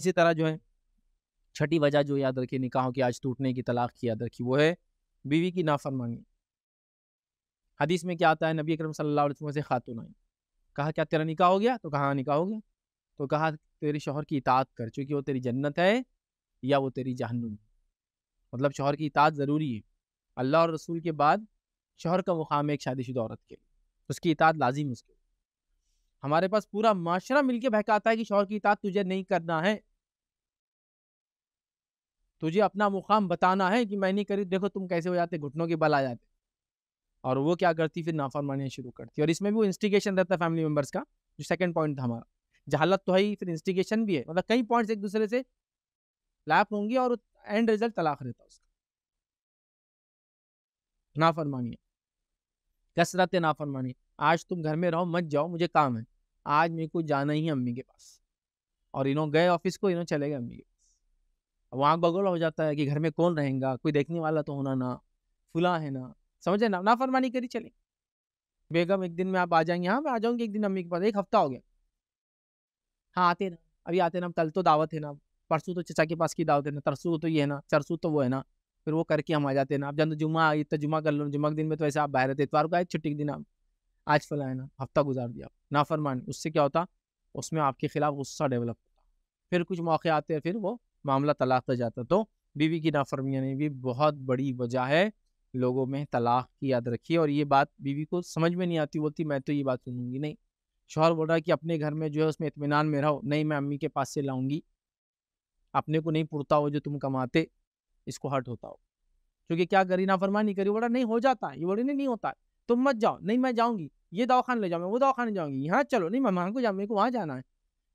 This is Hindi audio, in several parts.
इसी तरह जो है छठी वजह जो याद रखी निकाहों की आज टूटने की तलाक की याद रखी वो है बीवी की नाफरमानी हदीस में क्या आता है नबी अकरम सल्लल्लाहु अलैहि वसल्लम से खातून आई कहा क्या तेरा निकाह हो गया तो कहाँ निकाह हो गया तो कहा तेरे शोहर की इतात कर चूँकि वो तेरी जन्नत है या वो तेरी जहनुम मतलब शोहर की इतात ज़रूरी है अल्लाह और रसूल के बाद शोहर का मुकाम है एक शादीशुदा औरत के लिए उसकी इतात लाजिम उसके हमारे पास पूरा माशरा मिलके बहकाता है कि शोहर की इतात तुझे नहीं करना है तुझे अपना मुकाम बताना है कि मैं नहीं करी देखो तुम कैसे हो जाते घुटनों के बल आ जाते और वो क्या करती फिर नाफरमानियाँ शुरू करती और इसमें भी वो इंस्टिगेशन रहता है फैमिली मेम्बर्स का जो सेकेंड पॉइंट था हमारा जहालत तो है ही फिर इंस्टिगेशन भी है मतलब कई पॉइंट्स एक दूसरे से लैप होंगी और एंड रिजल्ट तलाक रहता है उसका नाफरमानिया कसरत नाफरमानी आज तुम घर में रहो मत जाओ मुझे काम है आज मेरे को जाना ही अम्मी के पास और इन्हों गए ऑफिस को इन्हों चले गए अम्मी के पास वहाँ बगोला हो जाता है कि घर में कौन रहेगा कोई देखने वाला तो होना ना फुला है ना समझे ना नाफरमानी करी चले बेगम एक दिन में आप आ जाएंगे हाँ मैं आ जाऊँगी एक दिन अम्मी के पास एक हफ्ता हो गया हाँ आते ना अभी आते ना कल तो दावत है ना परसों तो चचा के पास की दावत है ना तरसू तो ये है ना चरसू तो वो है ना फिर वो करके हम आ जाते हैं ना आप जानते जुमा आई तो जुमा कर लो जुमा के दिन में तो ऐसे आप बाहर रहते इतवार को आए छुट्टी के दिन आप आज फला है ना हफ्ता गुजार दिया नाफरमान उससे क्या होता उसमें आपके खिलाफ गुस्सा डेवलप होता फिर कुछ मौके आते हैं फिर वो मामला तलाक का जाता तो बीवी की ने भी बहुत बड़ी वजह है लोगों में तलाक की याद रखी और ये बात बीवी को समझ में नहीं आती बोलती मैं तो ये बात सुनूंगी नहीं शोहर बोल रहा कि अपने घर में जो है उसमें इतमान में रहो नहीं मैं अम्मी के पास से लाऊंगी अपने को नहीं पुरता हो जो तुम कमाते इसको हट होता हो क्योंकि क्या करी नाफरमानी करी बोला नहीं हो जाता ये बोले नहीं, होता तुम मत जाओ नहीं मैं जाऊँगी ये दवाख़ान ले जाओ मैं वो दवाखाना जाऊँगी यहाँ चलो नहीं मैं वहाँ को जाऊँ मेरे को वहाँ जाना है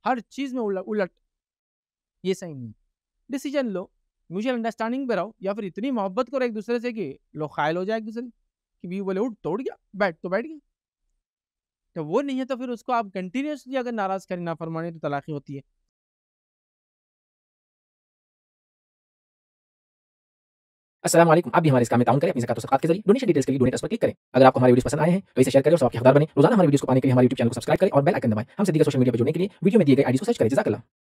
हर चीज़ में उलट उलट ये सही नहीं डिसीजन लो म्यूचुअल अंडरस्टैंडिंग पे रहो या फिर इतनी मोहब्बत करो एक दूसरे से कि लोग खायल हो जाए एक दूसरे कि भी बोले उठ तोड़ गया बैठ तो बैठ गया तो वो नहीं है तो फिर उसको आप कंटिन्यूसली अगर नाराज़ करें ना फरमाने तो तलाक़ी होती है असलम आप भी हमारे इस काम में ताउन करें अपनी जकात के जरिए डोनेशन डिटेल्स के लिए डोनेट पर क्लिक करें अगर आपको हमारी वीडियो पसंद आए हैं तो इसे शेयर करें और सबके हदार बने रोजाना हमारे वीडियो को पाने के लिए हमारे यूट्यूब चैनल को सब्सक्राइब करें और बेल आइकन दबाएं हमसे दीगर सोशल मीडिया पर जुड़ने के लिए वीडियो में दिए गए आईडी को सर्च करें जजाकला